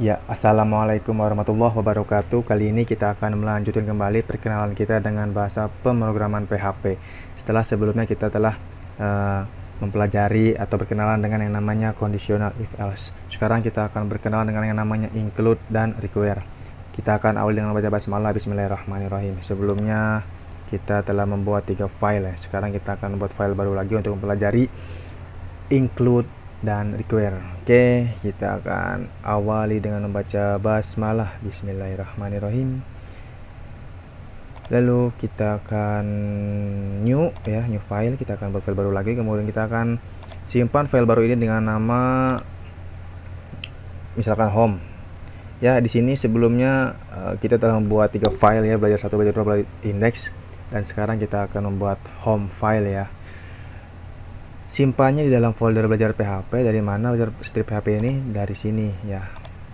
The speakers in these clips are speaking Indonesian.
Ya, Assalamualaikum warahmatullahi wabarakatuh. Kali ini kita akan melanjutkan kembali perkenalan kita dengan bahasa pemrograman PHP. Setelah sebelumnya kita telah uh, mempelajari atau berkenalan dengan yang namanya conditional if else. Sekarang kita akan berkenalan dengan yang namanya include dan require. Kita akan awal dengan baca basmalah bismillahirrahmanirrahim. Sebelumnya kita telah membuat tiga file ya. Sekarang kita akan membuat file baru lagi untuk mempelajari include dan require. Oke, kita akan awali dengan membaca basmalah bismillahirrahmanirrahim. Lalu kita akan new ya, new file, kita akan buat file baru lagi kemudian kita akan simpan file baru ini dengan nama misalkan home. Ya, di sini sebelumnya eh, kita telah membuat tiga file ya, belajar satu, belajar dua, belajar indeks dan sekarang kita akan membuat home file ya simpannya di dalam folder belajar PHP dari mana belajar strip PHP ini dari sini ya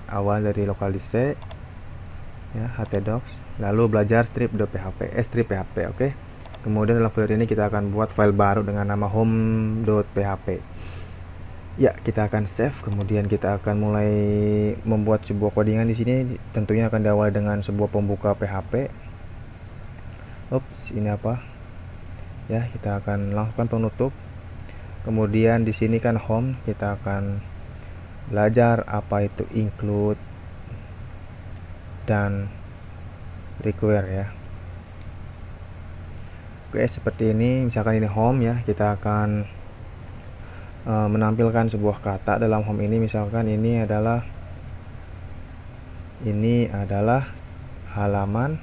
awal dari C ya htdocs lalu belajar strip .php eh strip php oke okay? kemudian dalam folder ini kita akan buat file baru dengan nama home.php ya kita akan save kemudian kita akan mulai membuat sebuah codingan di sini tentunya akan diawali dengan sebuah pembuka PHP Ups ini apa ya kita akan lakukan penutup kemudian di sini kan home kita akan belajar apa itu include dan require ya oke seperti ini misalkan ini home ya kita akan e, menampilkan sebuah kata dalam home ini misalkan ini adalah ini adalah halaman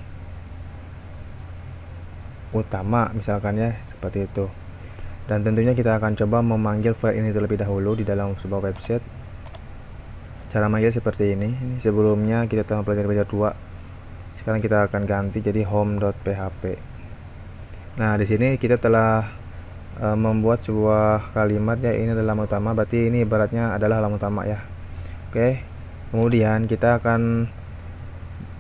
utama misalkan ya seperti itu dan tentunya kita akan coba memanggil file ini terlebih dahulu di dalam sebuah website cara manggil seperti ini, ini sebelumnya kita telah mempelajari belajar 2 sekarang kita akan ganti jadi home.php nah di sini kita telah e, membuat sebuah kalimat ya ini adalah halaman utama berarti ini ibaratnya adalah halaman utama ya oke kemudian kita akan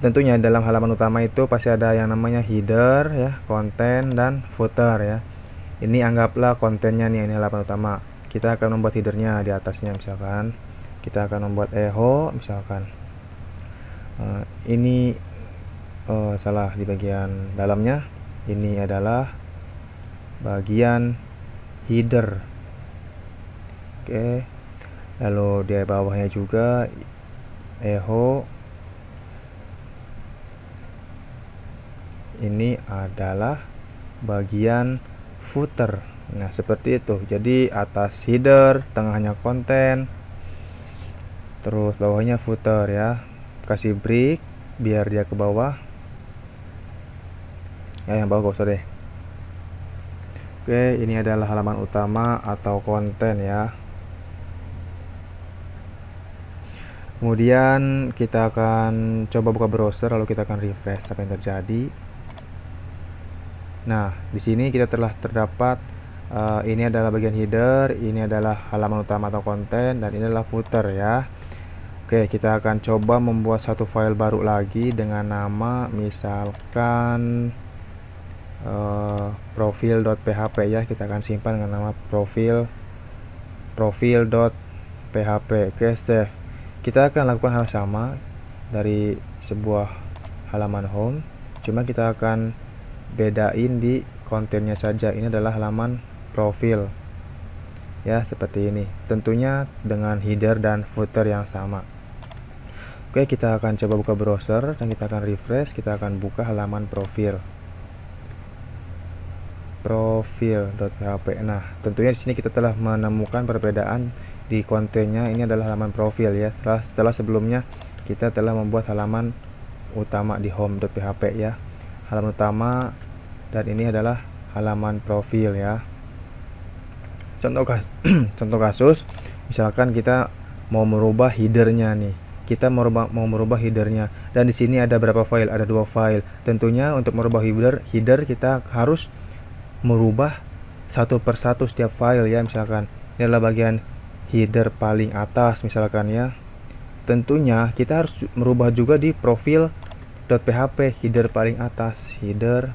tentunya dalam halaman utama itu pasti ada yang namanya header ya konten dan footer ya ini anggaplah kontennya nih ini halaman utama kita akan membuat headernya di atasnya misalkan kita akan membuat echo misalkan uh, ini uh, salah di bagian dalamnya ini adalah bagian header oke okay. lalu di bawahnya juga echo ini adalah bagian footer nah seperti itu jadi atas header tengahnya konten terus bawahnya footer ya kasih break biar dia ke bawah ya yang bawah gak usah deh oke ini adalah halaman utama atau konten ya kemudian kita akan coba buka browser lalu kita akan refresh apa yang terjadi Nah, di sini kita telah terdapat uh, ini adalah bagian header, ini adalah halaman utama atau konten dan ini adalah footer ya. Oke, kita akan coba membuat satu file baru lagi dengan nama misalkan uh, profil.php ya. Kita akan simpan dengan nama profil profil.php. Oke, save. Kita akan lakukan hal sama dari sebuah halaman home. Cuma kita akan bedain di kontennya saja ini adalah halaman profil ya seperti ini tentunya dengan header dan footer yang sama oke kita akan coba buka browser dan kita akan refresh kita akan buka halaman profil profil.php nah tentunya di sini kita telah menemukan perbedaan di kontennya ini adalah halaman profil ya setelah, setelah sebelumnya kita telah membuat halaman utama di home.php ya halaman utama dan ini adalah halaman profil ya contoh kas contoh kasus misalkan kita mau merubah headernya nih kita mau merubah, mau merubah headernya dan di sini ada berapa file ada dua file tentunya untuk merubah header header kita harus merubah satu persatu setiap file ya misalkan ini adalah bagian header paling atas misalkan ya tentunya kita harus merubah juga di profil .php header paling atas header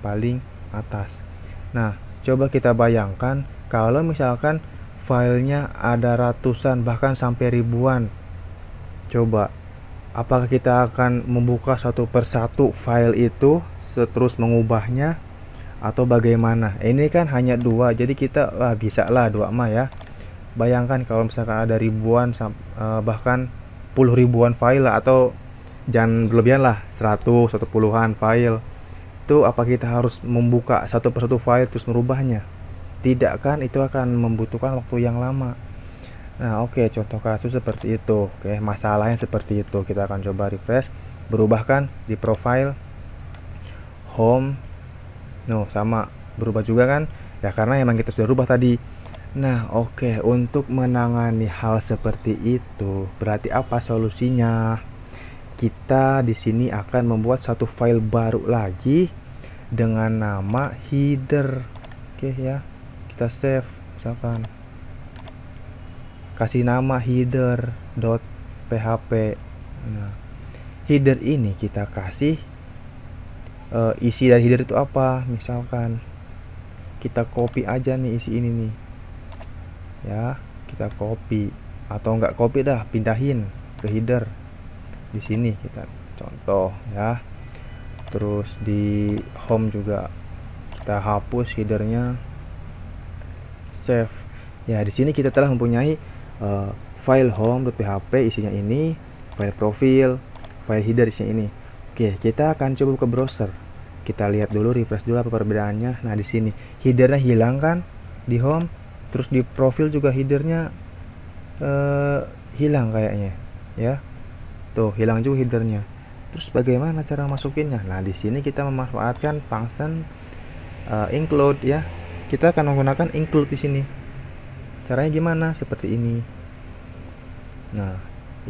paling atas. Nah, coba kita bayangkan kalau misalkan filenya ada ratusan bahkan sampai ribuan. Coba apakah kita akan membuka satu persatu file itu terus mengubahnya atau bagaimana? Ini kan hanya dua, jadi kita lah bisa lah dua mah ya. Bayangkan kalau misalkan ada ribuan eh, bahkan puluh ribuan file atau jangan berlebihan lah 100 satu puluhan file itu apa kita harus membuka satu persatu file terus merubahnya tidak kan itu akan membutuhkan waktu yang lama nah oke okay, contoh kasus seperti itu oke okay, masalahnya seperti itu kita akan coba refresh berubah kan di profile home no sama berubah juga kan ya karena emang kita sudah rubah tadi nah oke okay, untuk menangani hal seperti itu berarti apa solusinya kita di sini akan membuat satu file baru lagi dengan nama header oke ya kita save misalkan kasih nama header.php nah header ini kita kasih uh, isi dari header itu apa misalkan kita copy aja nih isi ini nih ya kita copy atau enggak copy dah pindahin ke header di sini kita contoh ya terus di home juga kita hapus headernya save ya di sini kita telah mempunyai uh, file home.php isinya ini file profil file header isinya ini oke kita akan coba ke browser kita lihat dulu refresh dulu apa perbedaannya nah di sini headernya hilang kan di home terus di profil juga headernya uh, hilang kayaknya ya Tuh, hilang juga headernya. Terus bagaimana cara masukinnya? Nah, di sini kita memanfaatkan function uh, include ya. Kita akan menggunakan include di sini. Caranya gimana? Seperti ini. Nah,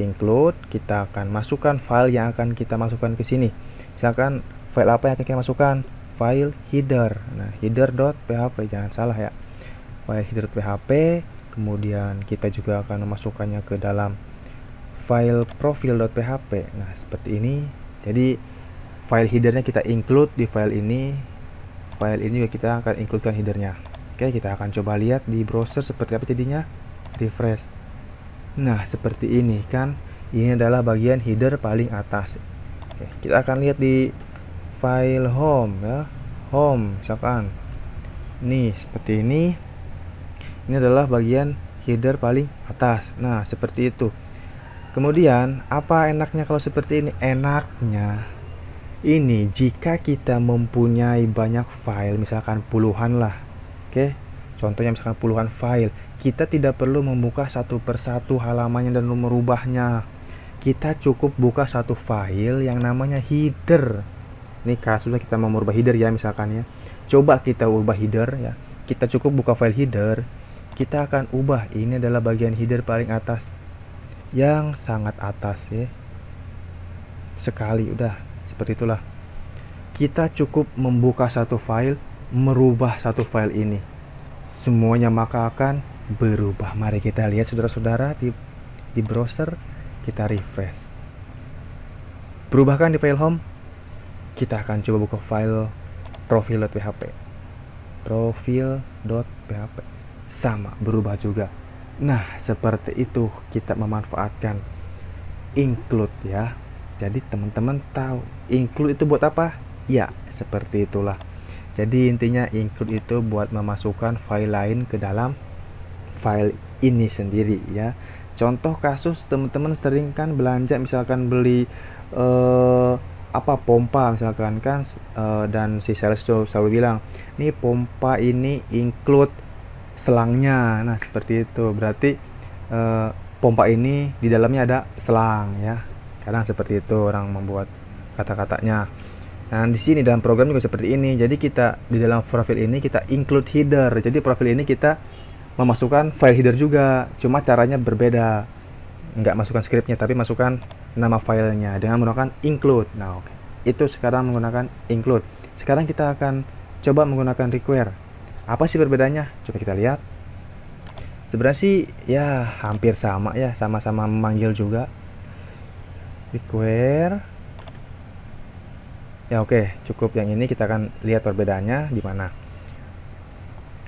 include kita akan masukkan file yang akan kita masukkan ke sini. Misalkan file apa yang akan kita masukkan? File header. Nah, header.php jangan salah ya. File header.php kemudian kita juga akan memasukkannya ke dalam file profil.php nah seperti ini jadi file headernya kita include di file ini file ini juga kita akan includekan headernya oke kita akan coba lihat di browser seperti apa jadinya refresh nah seperti ini kan ini adalah bagian header paling atas oke, kita akan lihat di file home ya home misalkan nih seperti ini ini adalah bagian header paling atas nah seperti itu Kemudian, apa enaknya kalau seperti ini? Enaknya ini jika kita mempunyai banyak file, misalkan puluhan lah. Oke. Contohnya misalkan puluhan file, kita tidak perlu membuka satu persatu halamannya dan merubahnya. Kita cukup buka satu file yang namanya header. Ini kasusnya kita mau merubah header ya misalkan ya. Coba kita ubah header ya. Kita cukup buka file header. Kita akan ubah ini adalah bagian header paling atas yang sangat atas ya sekali udah seperti itulah kita cukup membuka satu file merubah satu file ini semuanya maka akan berubah mari kita lihat saudara-saudara di di browser kita refresh berubahkan di file home kita akan coba buka file profil.php profil.php sama berubah juga Nah, seperti itu kita memanfaatkan include ya. Jadi teman-teman tahu include itu buat apa? Ya, seperti itulah. Jadi intinya include itu buat memasukkan file lain ke dalam file ini sendiri ya. Contoh kasus teman-teman sering kan belanja misalkan beli eh, apa pompa misalkan kan eh, dan si sales selalu bilang, "Nih pompa ini include selangnya. Nah, seperti itu. Berarti e, pompa ini di dalamnya ada selang ya. Kadang seperti itu orang membuat kata-katanya. Nah, di sini dalam program juga seperti ini. Jadi kita di dalam profil ini kita include header. Jadi profil ini kita memasukkan file header juga. Cuma caranya berbeda. Nggak masukkan scriptnya, tapi masukkan nama filenya dengan menggunakan include. Nah, oke. Okay. Itu sekarang menggunakan include. Sekarang kita akan coba menggunakan require. Apa sih perbedaannya? Coba kita lihat. Sebenarnya sih ya hampir sama ya, sama-sama memanggil juga. Require. Ya oke, okay. cukup yang ini kita akan lihat perbedaannya di mana.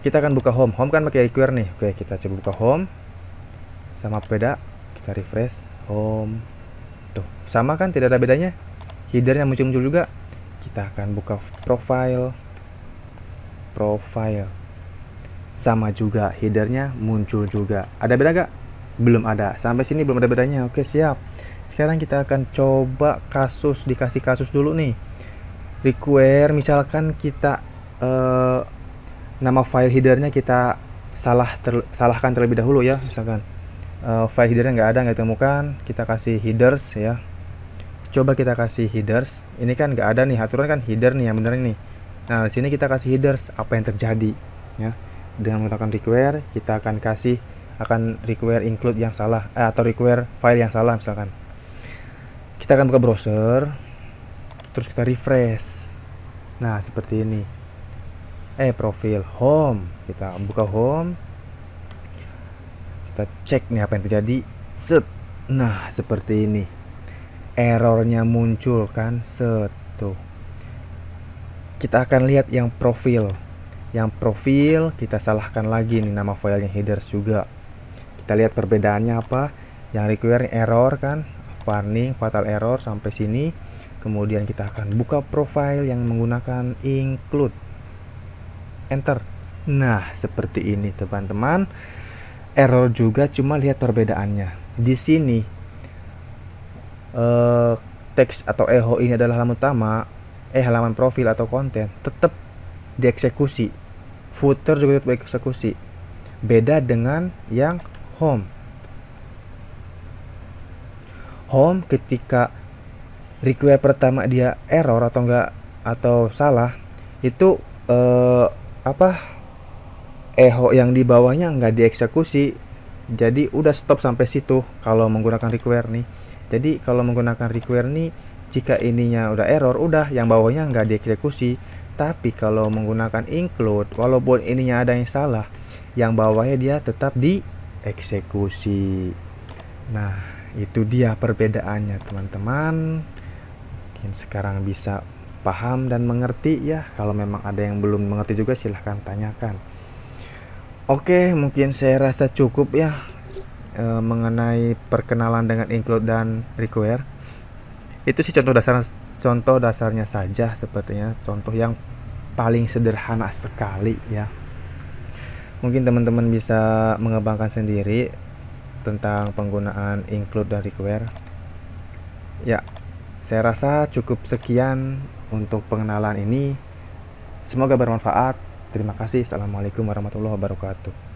Kita akan buka home. Home kan pakai require nih. Oke, okay, kita coba buka home. Sama beda. Kita refresh home. Tuh, sama kan tidak ada bedanya. Header yang muncul-muncul juga. Kita akan buka profile profile sama juga headernya muncul juga ada beda gak? belum ada sampai sini belum ada bedanya oke siap sekarang kita akan coba kasus dikasih kasus dulu nih require misalkan kita eh, nama file headernya kita salah ter, salahkan terlebih dahulu ya misalkan eh, file headernya nggak ada nggak ditemukan kita kasih headers ya coba kita kasih headers ini kan nggak ada nih aturan kan header nih yang bener nih Nah, di sini kita kasih headers apa yang terjadi ya. Dengan menggunakan require, kita akan kasih akan require include yang salah eh, atau require file yang salah misalkan. Kita akan buka browser, terus kita refresh. Nah, seperti ini. Eh, profil home. Kita buka home. Kita cek nih apa yang terjadi. Set. Nah, seperti ini. Errornya muncul kan. Set tuh kita akan lihat yang profil yang profil kita salahkan lagi nih nama filenya headers juga kita lihat perbedaannya apa yang require error kan warning fatal error sampai sini kemudian kita akan buka profile yang menggunakan include enter nah seperti ini teman-teman error juga cuma lihat perbedaannya di sini eh, teks atau echo ini adalah halaman utama eh halaman profil atau konten tetap dieksekusi footer juga tetap dieksekusi beda dengan yang home home ketika request pertama dia error atau enggak atau salah itu eh, apa eho yang di bawahnya enggak dieksekusi jadi udah stop sampai situ kalau menggunakan require nih jadi kalau menggunakan require nih jika ininya udah error udah yang bawahnya nggak dieksekusi tapi kalau menggunakan include walaupun ininya ada yang salah yang bawahnya dia tetap dieksekusi nah itu dia perbedaannya teman-teman mungkin sekarang bisa paham dan mengerti ya kalau memang ada yang belum mengerti juga silahkan tanyakan oke mungkin saya rasa cukup ya e, mengenai perkenalan dengan include dan require itu sih contoh dasar contoh dasarnya saja sepertinya contoh yang paling sederhana sekali ya mungkin teman-teman bisa mengembangkan sendiri tentang penggunaan include dan require ya saya rasa cukup sekian untuk pengenalan ini semoga bermanfaat terima kasih assalamualaikum warahmatullahi wabarakatuh